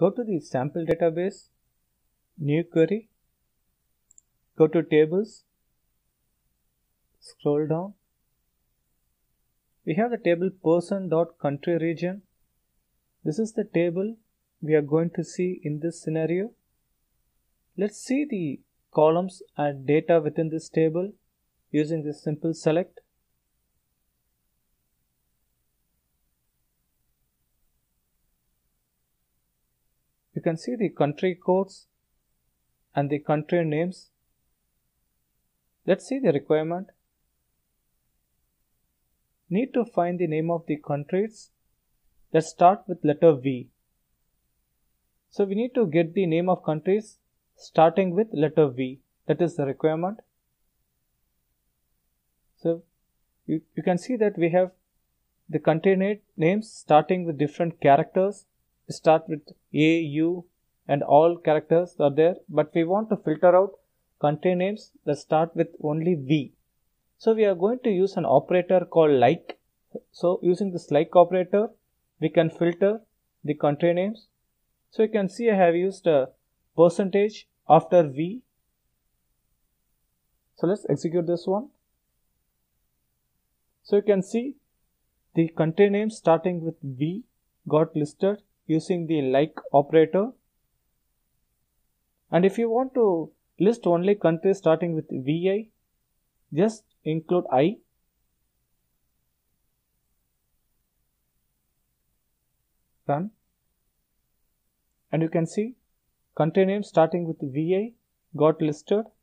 Go to the sample database, new query, go to tables, scroll down. We have the table person.countryRegion. region. This is the table we are going to see in this scenario. Let's see the columns and data within this table using this simple select. you can see the country codes and the country names. Let's see the requirement. Need to find the name of the countries. Let's start with letter V. So we need to get the name of countries starting with letter V. That is the requirement. So you, you can see that we have the country names starting with different characters. We start with a, U and all characters are there but we want to filter out country names that start with only V. So we are going to use an operator called like. So using this like operator we can filter the country names. So you can see I have used a percentage after V. So let's execute this one. So you can see the country names starting with V got listed using the like operator. And if you want to list only countries starting with VI, just include I. Run. And you can see country names starting with VI got listed